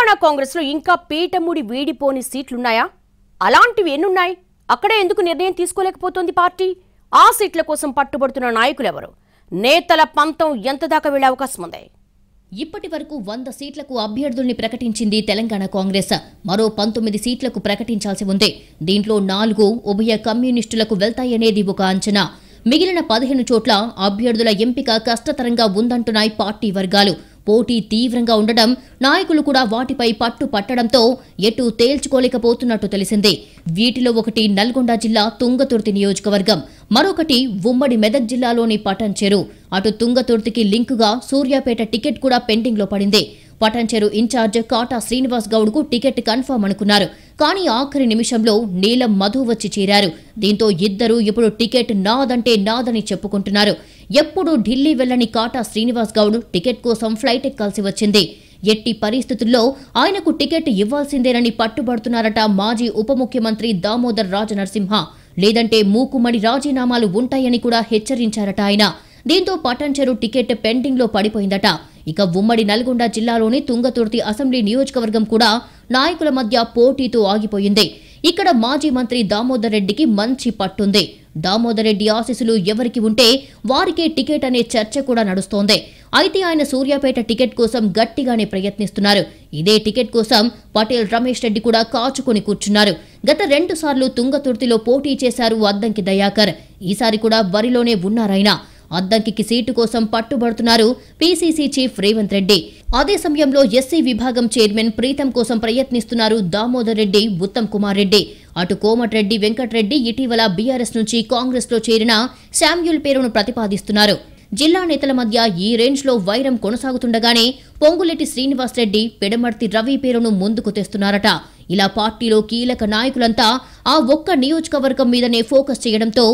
తెలంగాణ లో ఇంకా పీటముడి వీడిపోని సీట్లున్నాయా అలాంటివి ఎన్నున్నాయి అక్కడే ఎందుకు నిర్ణయం తీసుకోలేకపోతోంది పార్టీ ఆ సీట్ల కోసం పట్టుబడుతున్న నాయకులెవరు నేతల పంతం ఎంత దాకా వెళ్లే అవకాశం ఉంది ఇప్పటి వరకు వంద సీట్లకు అభ్యర్థుల్ని ప్రకటించింది తెలంగాణ కాంగ్రెస్ మరో పంతొమ్మిది సీట్లకు ప్రకటించాల్సి ఉంది దీంట్లో నాలుగు ఉభయ కమ్యూనిస్టులకు వెళ్తాయనేది ఒక అంచనా మిగిలిన పదిహేను చోట్ల అభ్యర్థుల ఎంపిక కష్టతరంగా ఉందంటున్నాయి పార్టీ వర్గాలు పోటీ తీవ్రంగా ఉండడం నాయకులు కూడా వాటిపై పట్టు పట్టడంతో ఎటు తేల్చుకోలేకపోతున్నట్టు తెలిసింది వీటిలో ఒకటి నల్గొండ జిల్లా తుంగతుర్తి నియోజకవర్గం మరొకటి ఉమ్మడి మెదక్ జిల్లాలోని పటంచెరు అటు తుంగతుర్తికి లింకుగా సూర్యాపేట టికెట్ కూడా పెండింగ్లో పడింది పటంచెరు ఇన్ఛార్జ్ కాటా శ్రీనివాస్ గౌడ్కు టికెట్ కన్ఫర్మ్ అనుకున్నారు కానీ ఆఖరి నిమిషంలో నీలం మధు వచ్చి చేరారు దీంతో ఇద్దరూ ఇప్పుడు టికెట్ నాదంటే నాదని చెప్పుకుంటున్నారు ఎప్పుడూ ఢిల్లీ వెళ్లని కాటా శ్రీనివాస్ గౌడ్ టికెట్ కోసం ఫ్లైట్ ఎక్కాల్సి వచ్చింది ఎట్టి పరిస్థితుల్లో ఆయనకు టికెట్ ఇవ్వాల్సిందేనని పట్టుబడుతున్నారట మాజీ ఉప ముఖ్యమంత్రి దామోదర్ రాజ నరసింహ లేదంటే మూకుమడి రాజీనామాలు ఉంటాయని కూడా హెచ్చరించారట ఆయన దీంతో పటంచెరు టికెట్ పెండింగ్లో పడిపోయిందట ఇక ఉమ్మడి నల్గొండ జిల్లాలోని తుంగతుర్తి అసెంబ్లీ నియోజకవర్గం కూడా నాయకుల మధ్య పోటీతో ఆగిపోయింది ఇక్కడ మాజీ మంత్రి దామోదర్ రెడ్డికి మంచి పట్టుంది దామోదర్ రెడ్డి ఆశీసులు ఎవరికి ఉంటే వారికే టికెట్ అనే చర్చ కూడా నడుస్తోంది అయితే ఆయన సూర్యాపేట టికెట్ కోసం గట్టిగానే ప్రయత్నిస్తున్నారు ఇదే టికెట్ కోసం పటేల్ రమేష్ రెడ్డి కూడా కాచుకొని కూర్చున్నారు గత రెండు సార్లు తుంగతుర్తిలో పోటీ చేశారు అద్దంకి దయాకర్ ఈసారి కూడా వరిలోనే ఉన్నారాయన అద్దంకి సీటు కోసం పట్టుబడుతున్నారు పీసీసీ చీఫ్ రేవంత్ రెడ్డి అదే సమయంలో ఎస్సీ విభాగం చైర్మన్ ప్రీతం కోసం ప్రయత్నిస్తున్నారు దామోదర్ రెడ్డి ఉత్తమ్ కుమార్ రెడ్డి అటు కోమటిరెడ్డి వెంకటరెడ్డి ఇటీవల బీఆర్ఎస్ నుంచి కాంగ్రెస్లో చేరిన శామ్యుల్ పేరును ప్రతిపాదిస్తున్నారు జిల్లా నేతల మధ్య ఈ రేంజ్లో వైరం కొనసాగుతుండగానే పొంగులెట్టి శ్రీనివాసరెడ్డి పెడమర్తి రవి పేరును ముందుకు తెస్తున్నారట ఇలా పార్టీలో కీలక నాయకులంతా ఆ ఒక్క నియోజకవర్గం మీదనే ఫోకస్ చేయడంతో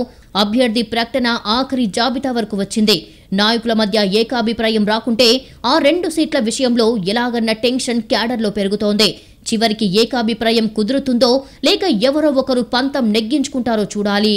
అభ్యర్థి ప్రకటన ఆఖరి జాబితా వరకు వచ్చింది నాయకుల మధ్య ఏకాభిప్రాయం రాకుంటే ఆ రెండు సీట్ల విషయంలో ఎలాగన్న టెన్షన్ క్యాడర్లో పెరుగుతోంది చివరికి ఏకాభిప్రాయం కుదురుతుందో లేక ఎవరో ఒకరు పంతం నెగ్గించుకుంటారో చూడాలి